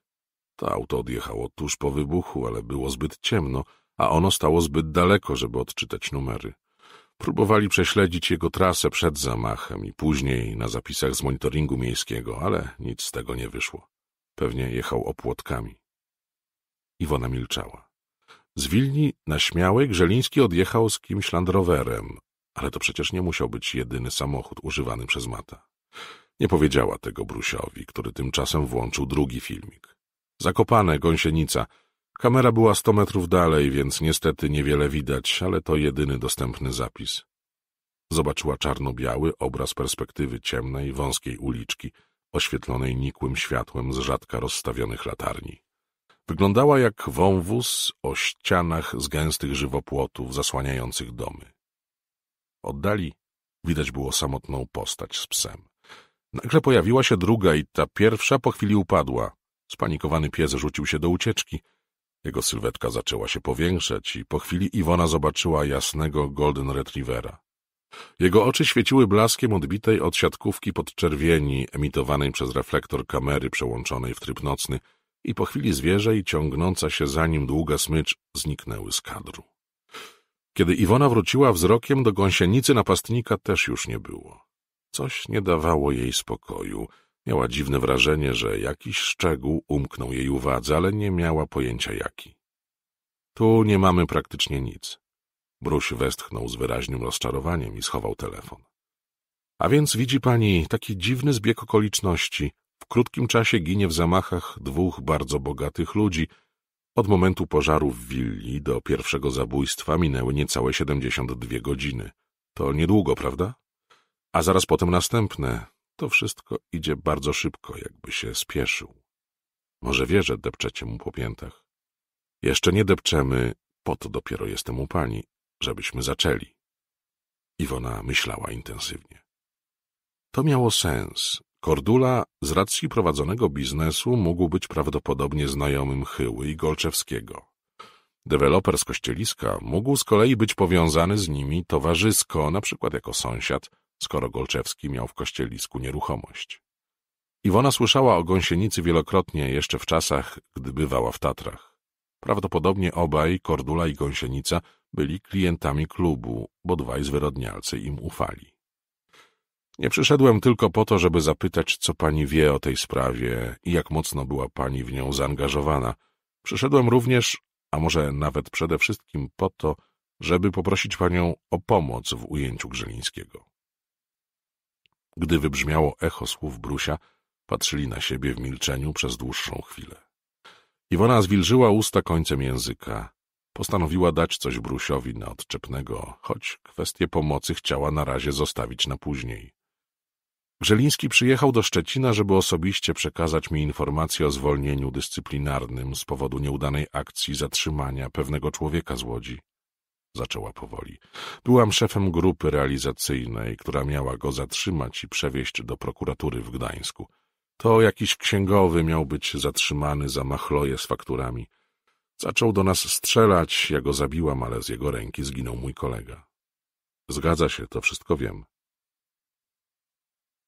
To auto odjechało tuż po wybuchu, ale było zbyt ciemno, a ono stało zbyt daleko, żeby odczytać numery. Próbowali prześledzić jego trasę przed zamachem i później na zapisach z monitoringu miejskiego, ale nic z tego nie wyszło. Pewnie jechał opłotkami. Iwona milczała. Z Wilni na Śmiałej Grzeliński odjechał z kimś landrowerem, ale to przecież nie musiał być jedyny samochód używany przez Mata. Nie powiedziała tego Brusiowi, który tymczasem włączył drugi filmik. Zakopane, Gąsienica — Kamera była sto metrów dalej, więc niestety niewiele widać, ale to jedyny dostępny zapis. Zobaczyła czarno-biały obraz perspektywy ciemnej, wąskiej uliczki, oświetlonej nikłym światłem z rzadka rozstawionych latarni. Wyglądała jak wąwóz o ścianach z gęstych żywopłotów zasłaniających domy. Oddali widać było samotną postać z psem. Nagle pojawiła się druga i ta pierwsza po chwili upadła. Spanikowany pies rzucił się do ucieczki — jego sylwetka zaczęła się powiększać i po chwili Iwona zobaczyła jasnego golden retrievera. Jego oczy świeciły blaskiem odbitej od siatkówki podczerwieni emitowanej przez reflektor kamery przełączonej w tryb nocny i po chwili zwierzę i ciągnąca się za nim długa smycz zniknęły z kadru. Kiedy Iwona wróciła wzrokiem do gąsienicy, napastnika też już nie było. Coś nie dawało jej spokoju — Miała dziwne wrażenie, że jakiś szczegół umknął jej uwadze, ale nie miała pojęcia jaki. Tu nie mamy praktycznie nic. Bruś westchnął z wyraźnym rozczarowaniem i schował telefon. A więc widzi pani taki dziwny zbieg okoliczności. W krótkim czasie ginie w zamachach dwóch bardzo bogatych ludzi. Od momentu pożaru w willi do pierwszego zabójstwa minęły niecałe 72 godziny. To niedługo, prawda? A zaraz potem następne, to wszystko idzie bardzo szybko, jakby się spieszył. Może wie, że depczecie mu po piętach. Jeszcze nie depczemy, po to dopiero jestem u pani, żebyśmy zaczęli. Iwona myślała intensywnie. To miało sens. Kordula z racji prowadzonego biznesu mógł być prawdopodobnie znajomym Chyły i Golczewskiego. Deweloper z Kościeliska mógł z kolei być powiązany z nimi towarzysko, na przykład jako sąsiad, skoro Golczewski miał w kościelisku nieruchomość. Iwona słyszała o gąsienicy wielokrotnie jeszcze w czasach, gdy bywała w Tatrach. Prawdopodobnie obaj, Kordula i gąsienica, byli klientami klubu, bo dwaj zwyrodnialcy im ufali. Nie przyszedłem tylko po to, żeby zapytać, co pani wie o tej sprawie i jak mocno była pani w nią zaangażowana. Przyszedłem również, a może nawet przede wszystkim po to, żeby poprosić panią o pomoc w ujęciu Grzelińskiego. Gdy wybrzmiało echo słów Brusia, patrzyli na siebie w milczeniu przez dłuższą chwilę. Iwona zwilżyła usta końcem języka. Postanowiła dać coś Brusiowi na odczepnego, choć kwestię pomocy chciała na razie zostawić na później. Grzeliński przyjechał do Szczecina, żeby osobiście przekazać mi informację o zwolnieniu dyscyplinarnym z powodu nieudanej akcji zatrzymania pewnego człowieka z Łodzi zaczęła powoli. Byłam szefem grupy realizacyjnej, która miała go zatrzymać i przewieźć do prokuratury w Gdańsku. To jakiś księgowy miał być zatrzymany za machloje z fakturami. Zaczął do nas strzelać, ja go zabiłam, ale z jego ręki zginął mój kolega. Zgadza się, to wszystko wiem.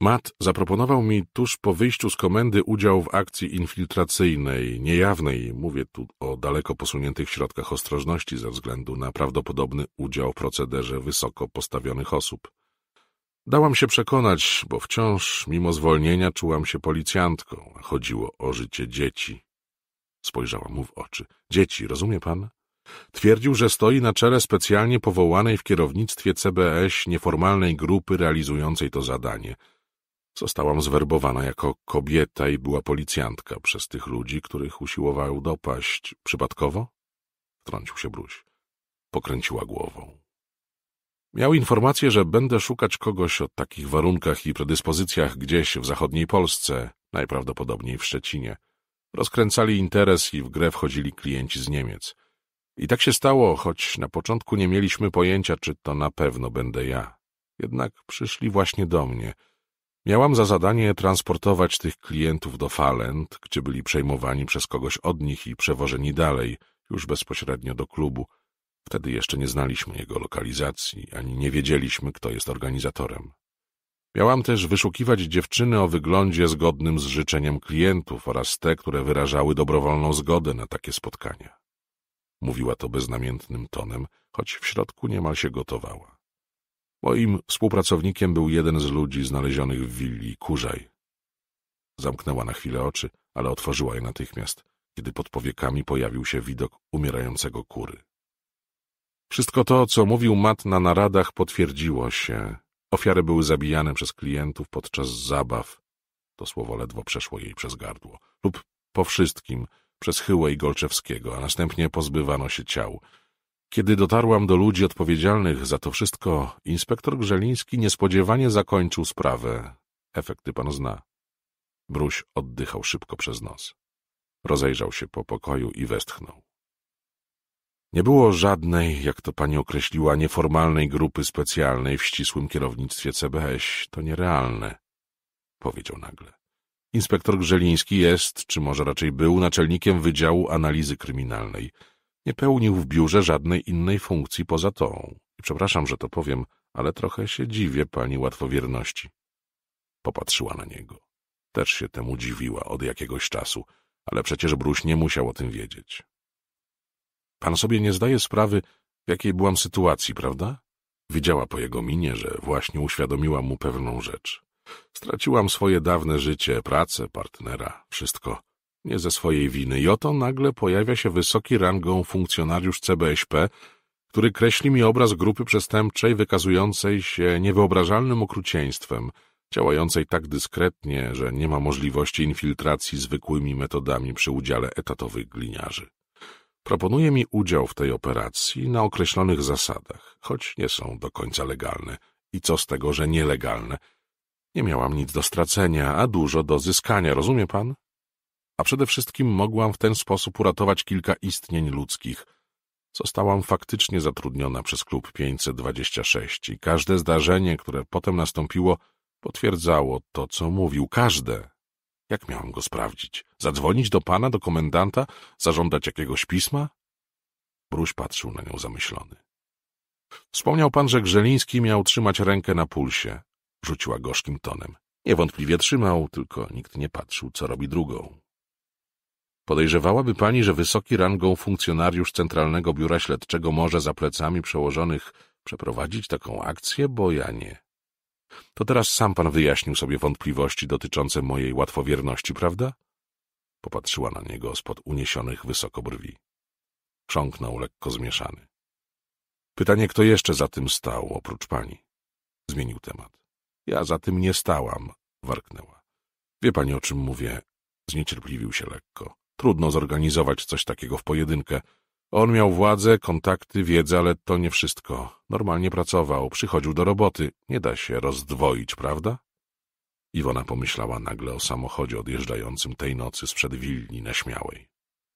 Matt zaproponował mi tuż po wyjściu z komendy udział w akcji infiltracyjnej, niejawnej, mówię tu o daleko posuniętych środkach ostrożności ze względu na prawdopodobny udział w procederze wysoko postawionych osób. Dałam się przekonać, bo wciąż, mimo zwolnienia, czułam się policjantką, a chodziło o życie dzieci. Spojrzała mu w oczy. Dzieci, rozumie pan? Twierdził, że stoi na czele specjalnie powołanej w kierownictwie CBS nieformalnej grupy realizującej to zadanie – Zostałam zwerbowana jako kobieta i była policjantka przez tych ludzi, których usiłowałem dopaść. Przypadkowo? Wtrącił się Bruś. Pokręciła głową. Miał informację, że będę szukać kogoś o takich warunkach i predyspozycjach gdzieś w zachodniej Polsce, najprawdopodobniej w Szczecinie. Rozkręcali interes i w grę wchodzili klienci z Niemiec. I tak się stało, choć na początku nie mieliśmy pojęcia, czy to na pewno będę ja. Jednak przyszli właśnie do mnie – Miałam za zadanie transportować tych klientów do Falent, gdzie byli przejmowani przez kogoś od nich i przewożeni dalej, już bezpośrednio do klubu. Wtedy jeszcze nie znaliśmy jego lokalizacji, ani nie wiedzieliśmy, kto jest organizatorem. Miałam też wyszukiwać dziewczyny o wyglądzie zgodnym z życzeniem klientów oraz te, które wyrażały dobrowolną zgodę na takie spotkania. Mówiła to beznamiętnym tonem, choć w środku niemal się gotowała. Moim współpracownikiem był jeden z ludzi znalezionych w willi Kurzaj. Zamknęła na chwilę oczy, ale otworzyła je natychmiast, kiedy pod powiekami pojawił się widok umierającego kury. Wszystko to, co mówił Matt na naradach, potwierdziło się. Ofiary były zabijane przez klientów podczas zabaw. To słowo ledwo przeszło jej przez gardło. Lub po wszystkim, przez Chyłę i Golczewskiego, a następnie pozbywano się ciał. Kiedy dotarłam do ludzi odpowiedzialnych za to wszystko, inspektor Grzeliński niespodziewanie zakończył sprawę. Efekty pan zna. Bruś oddychał szybko przez nos. Rozejrzał się po pokoju i westchnął. Nie było żadnej, jak to pani określiła, nieformalnej grupy specjalnej w ścisłym kierownictwie CBS. To nierealne, powiedział nagle. Inspektor Grzeliński jest, czy może raczej był, naczelnikiem Wydziału Analizy Kryminalnej – nie pełnił w biurze żadnej innej funkcji poza tą. I przepraszam, że to powiem, ale trochę się dziwię pani łatwowierności. Popatrzyła na niego. Też się temu dziwiła od jakiegoś czasu, ale przecież Bruś nie musiał o tym wiedzieć. Pan sobie nie zdaje sprawy, w jakiej byłam sytuacji, prawda? Widziała po jego minie, że właśnie uświadomiła mu pewną rzecz. Straciłam swoje dawne życie, pracę, partnera, wszystko nie ze swojej winy. I oto nagle pojawia się wysoki rangą funkcjonariusz CBŚP, który kreśli mi obraz grupy przestępczej wykazującej się niewyobrażalnym okrucieństwem, działającej tak dyskretnie, że nie ma możliwości infiltracji zwykłymi metodami przy udziale etatowych gliniarzy. Proponuje mi udział w tej operacji na określonych zasadach, choć nie są do końca legalne. I co z tego, że nielegalne? Nie miałam nic do stracenia, a dużo do zyskania, rozumie pan? a przede wszystkim mogłam w ten sposób uratować kilka istnień ludzkich. Zostałam faktycznie zatrudniona przez klub 526 i każde zdarzenie, które potem nastąpiło, potwierdzało to, co mówił. Każde. Jak miałam go sprawdzić? Zadzwonić do pana, do komendanta? Zażądać jakiegoś pisma? Bruś patrzył na nią zamyślony. Wspomniał pan, że Grzeliński miał trzymać rękę na pulsie. Rzuciła gorzkim tonem. Niewątpliwie trzymał, tylko nikt nie patrzył, co robi drugą. Podejrzewałaby pani, że wysoki rangą funkcjonariusz Centralnego Biura Śledczego może za plecami przełożonych przeprowadzić taką akcję, bo ja nie. To teraz sam pan wyjaśnił sobie wątpliwości dotyczące mojej łatwowierności, prawda? Popatrzyła na niego spod uniesionych wysoko brwi. Chrząknął lekko zmieszany. Pytanie, kto jeszcze za tym stał, oprócz pani? Zmienił temat. Ja za tym nie stałam, warknęła. Wie pani, o czym mówię? Zniecierpliwił się lekko. Trudno zorganizować coś takiego w pojedynkę. On miał władzę, kontakty, wiedzę, ale to nie wszystko. Normalnie pracował, przychodził do roboty. Nie da się rozdwoić, prawda? Iwona pomyślała nagle o samochodzie odjeżdżającym tej nocy sprzed Wilni na Śmiałej.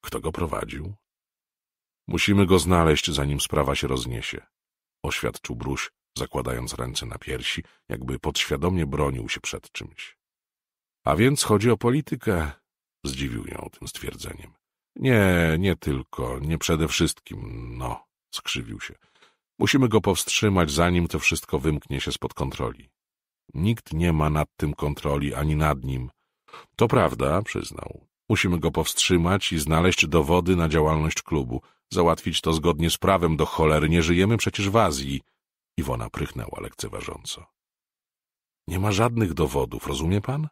Kto go prowadził? Musimy go znaleźć, zanim sprawa się rozniesie. Oświadczył Bruś, zakładając ręce na piersi, jakby podświadomie bronił się przed czymś. A więc chodzi o politykę, Zdziwił ją tym stwierdzeniem. Nie, nie tylko, nie przede wszystkim, no, skrzywił się. Musimy go powstrzymać, zanim to wszystko wymknie się spod kontroli. Nikt nie ma nad tym kontroli ani nad nim. To prawda, przyznał. Musimy go powstrzymać i znaleźć dowody na działalność klubu. Załatwić to zgodnie z prawem do cholery. Nie żyjemy przecież w Azji. Iwona prychnęła lekceważąco. Nie ma żadnych dowodów, rozumie pan?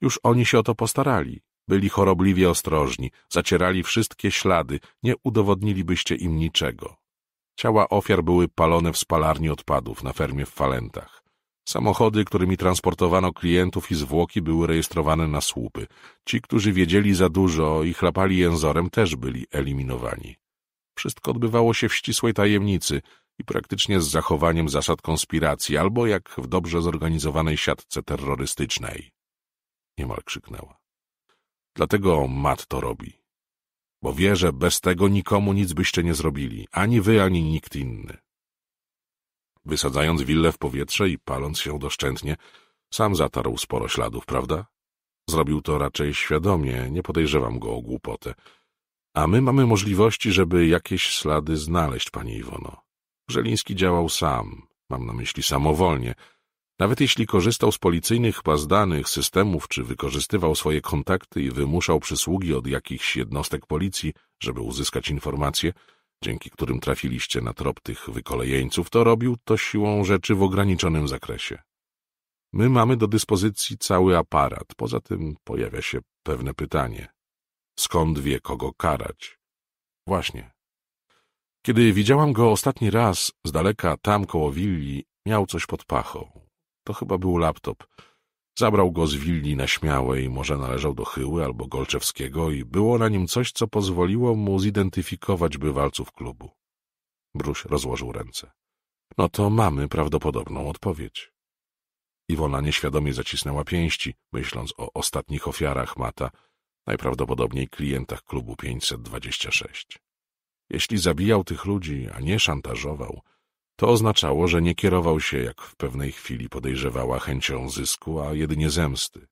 Już oni się o to postarali. Byli chorobliwie ostrożni, zacierali wszystkie ślady, nie udowodnilibyście im niczego. Ciała ofiar były palone w spalarni odpadów na fermie w Falentach. Samochody, którymi transportowano klientów i zwłoki, były rejestrowane na słupy. Ci, którzy wiedzieli za dużo i chlapali jęzorem, też byli eliminowani. Wszystko odbywało się w ścisłej tajemnicy i praktycznie z zachowaniem zasad konspiracji albo jak w dobrze zorganizowanej siatce terrorystycznej. Niemal krzyknęła. Dlatego Matt to robi. Bo wie, że bez tego nikomu nic byście nie zrobili, ani wy, ani nikt inny. Wysadzając willę w powietrze i paląc się doszczętnie, sam zatarł sporo śladów, prawda? Zrobił to raczej świadomie, nie podejrzewam go o głupotę. A my mamy możliwości, żeby jakieś ślady znaleźć, pani Iwono. Żeliński działał sam, mam na myśli samowolnie, nawet jeśli korzystał z policyjnych baz danych, systemów, czy wykorzystywał swoje kontakty i wymuszał przysługi od jakichś jednostek policji, żeby uzyskać informacje, dzięki którym trafiliście na trop tych wykolejeńców, to robił to siłą rzeczy w ograniczonym zakresie. My mamy do dyspozycji cały aparat. Poza tym pojawia się pewne pytanie. Skąd wie, kogo karać? Właśnie. Kiedy widziałam go ostatni raz z daleka tam koło willi, miał coś pod pachą. To chyba był laptop. Zabrał go z willi na śmiałej, może należał do Chyły albo Golczewskiego i było na nim coś, co pozwoliło mu zidentyfikować bywalców klubu. Bruś rozłożył ręce. No to mamy prawdopodobną odpowiedź. Iwona nieświadomie zacisnęła pięści, myśląc o ostatnich ofiarach Mata, najprawdopodobniej klientach klubu 526. Jeśli zabijał tych ludzi, a nie szantażował, to oznaczało, że nie kierował się, jak w pewnej chwili podejrzewała, chęcią zysku, a jedynie zemsty.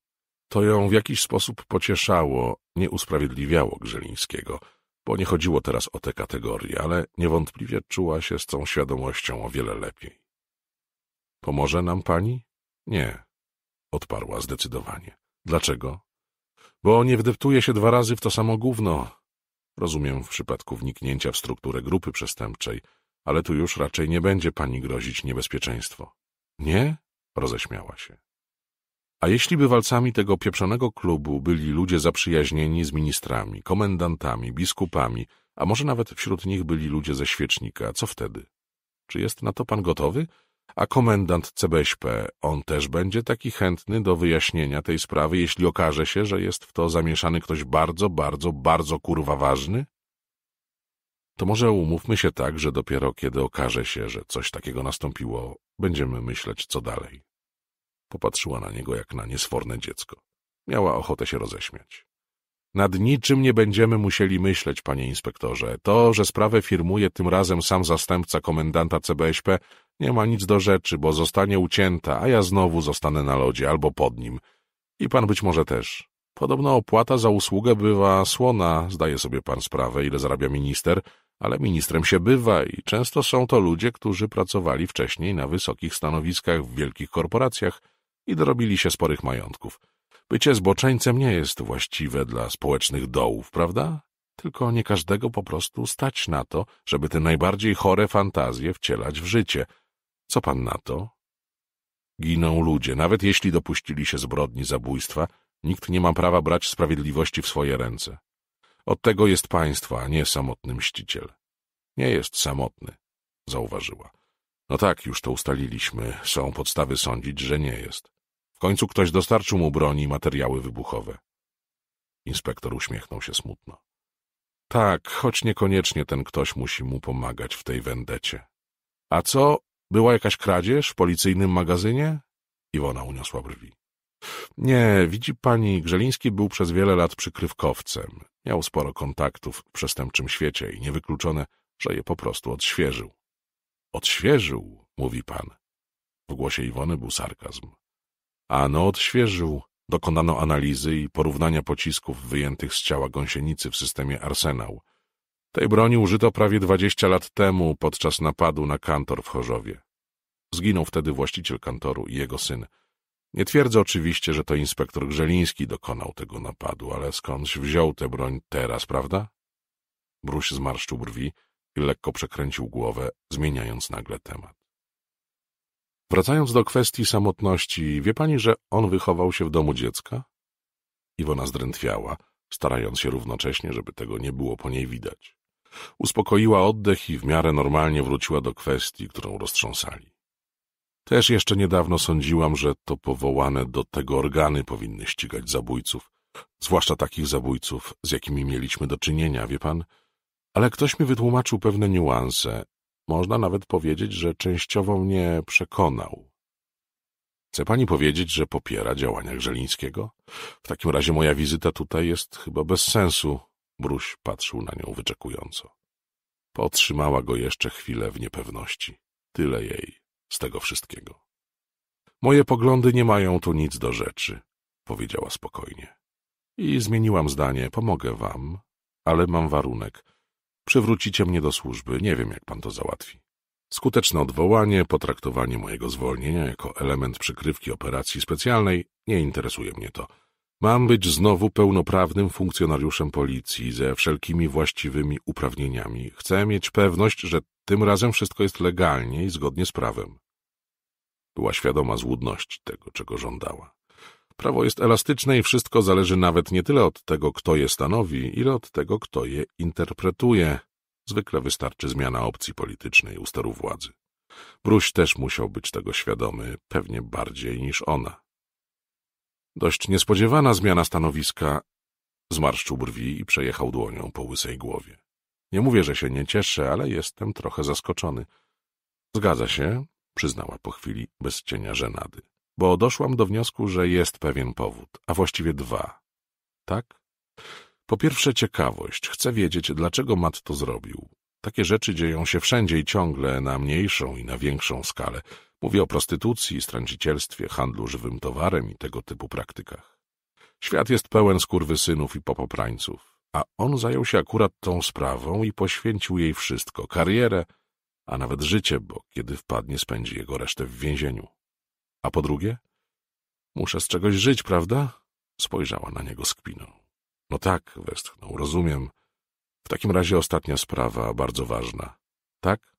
To ją w jakiś sposób pocieszało, nie usprawiedliwiało Grzelińskiego, bo nie chodziło teraz o te kategorie, ale niewątpliwie czuła się z tą świadomością o wiele lepiej. Pomoże nam pani? Nie, odparła zdecydowanie. Dlaczego? Bo nie wdeptuje się dwa razy w to samo gówno. Rozumiem w przypadku wniknięcia w strukturę grupy przestępczej – ale tu już raczej nie będzie pani grozić niebezpieczeństwo. Nie? roześmiała się. A jeśli walcami tego pieprzonego klubu byli ludzie zaprzyjaźnieni z ministrami, komendantami, biskupami, a może nawet wśród nich byli ludzie ze świecznika, co wtedy? Czy jest na to pan gotowy? A komendant CBŚP, on też będzie taki chętny do wyjaśnienia tej sprawy, jeśli okaże się, że jest w to zamieszany ktoś bardzo, bardzo, bardzo kurwa ważny? to może umówmy się tak, że dopiero kiedy okaże się, że coś takiego nastąpiło, będziemy myśleć co dalej. Popatrzyła na niego jak na niesforne dziecko. Miała ochotę się roześmiać. Nad niczym nie będziemy musieli myśleć, panie inspektorze. To, że sprawę firmuje tym razem sam zastępca komendanta CBŚP, nie ma nic do rzeczy, bo zostanie ucięta, a ja znowu zostanę na lodzie albo pod nim. I pan być może też. Podobno opłata za usługę bywa słona, zdaje sobie pan sprawę, ile zarabia minister, ale ministrem się bywa i często są to ludzie, którzy pracowali wcześniej na wysokich stanowiskach w wielkich korporacjach i dorobili się sporych majątków. Bycie zboczeńcem nie jest właściwe dla społecznych dołów, prawda? Tylko nie każdego po prostu stać na to, żeby te najbardziej chore fantazje wcielać w życie. Co pan na to? Giną ludzie, nawet jeśli dopuścili się zbrodni zabójstwa, nikt nie ma prawa brać sprawiedliwości w swoje ręce. Od tego jest państwa, a nie samotny mściciel. Nie jest samotny, zauważyła. No tak, już to ustaliliśmy. Są podstawy sądzić, że nie jest. W końcu ktoś dostarczył mu broni i materiały wybuchowe. Inspektor uśmiechnął się smutno. Tak, choć niekoniecznie ten ktoś musi mu pomagać w tej wendecie. A co? Była jakaś kradzież w policyjnym magazynie? Iwona uniosła brwi. Nie, widzi pani, Grzeliński był przez wiele lat przykrywkowcem. Miał sporo kontaktów w przestępczym świecie i niewykluczone, że je po prostu odświeżył. Odświeżył, mówi pan. W głosie Iwony był sarkazm. A no odświeżył. Dokonano analizy i porównania pocisków wyjętych z ciała gąsienicy w systemie Arsenał. Tej broni użyto prawie dwadzieścia lat temu podczas napadu na kantor w Chorzowie. Zginął wtedy właściciel kantoru i jego syn – nie twierdzę oczywiście, że to inspektor Grzeliński dokonał tego napadu, ale skądś wziął tę broń teraz, prawda? Bruś zmarszczył brwi i lekko przekręcił głowę, zmieniając nagle temat. Wracając do kwestii samotności, wie pani, że on wychował się w domu dziecka? Iwona zdrętwiała, starając się równocześnie, żeby tego nie było po niej widać. Uspokoiła oddech i w miarę normalnie wróciła do kwestii, którą roztrząsali. Też jeszcze niedawno sądziłam, że to powołane do tego organy powinny ścigać zabójców, zwłaszcza takich zabójców, z jakimi mieliśmy do czynienia, wie pan? Ale ktoś mi wytłumaczył pewne niuanse. Można nawet powiedzieć, że częściowo mnie przekonał. Chce pani powiedzieć, że popiera działania Grzelińskiego? W takim razie moja wizyta tutaj jest chyba bez sensu. Bruś patrzył na nią wyczekująco. Potrzymała go jeszcze chwilę w niepewności. Tyle jej z tego wszystkiego. Moje poglądy nie mają tu nic do rzeczy, powiedziała spokojnie. I zmieniłam zdanie, pomogę wam, ale mam warunek. Przywrócicie mnie do służby, nie wiem jak pan to załatwi. Skuteczne odwołanie, potraktowanie mojego zwolnienia jako element przykrywki operacji specjalnej, nie interesuje mnie to. Mam być znowu pełnoprawnym funkcjonariuszem policji ze wszelkimi właściwymi uprawnieniami. Chcę mieć pewność, że tym razem wszystko jest legalnie i zgodnie z prawem. Była świadoma złudności tego, czego żądała. Prawo jest elastyczne i wszystko zależy nawet nie tyle od tego, kto je stanowi, ile od tego, kto je interpretuje. Zwykle wystarczy zmiana opcji politycznej u steru władzy. Bruś też musiał być tego świadomy, pewnie bardziej niż ona. Dość niespodziewana zmiana stanowiska zmarszczył brwi i przejechał dłonią po łysej głowie. Nie mówię, że się nie cieszę, ale jestem trochę zaskoczony. Zgadza się, przyznała po chwili bez cienia żenady, bo doszłam do wniosku, że jest pewien powód, a właściwie dwa. Tak? Po pierwsze ciekawość. Chcę wiedzieć, dlaczego Matt to zrobił. Takie rzeczy dzieją się wszędzie i ciągle, na mniejszą i na większą skalę. Mówię o prostytucji, stręcicielstwie, handlu żywym towarem i tego typu praktykach. Świat jest pełen synów i popoprańców, a on zajął się akurat tą sprawą i poświęcił jej wszystko, karierę, a nawet życie, bo kiedy wpadnie, spędzi jego resztę w więzieniu. A po drugie, muszę z czegoś żyć, prawda? Spojrzała na niego z kpiną. No tak, westchnął, rozumiem. W takim razie ostatnia sprawa, bardzo ważna. Tak?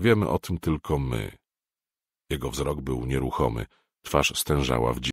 Wiemy o tym tylko my. Jego wzrok był nieruchomy, twarz stężała w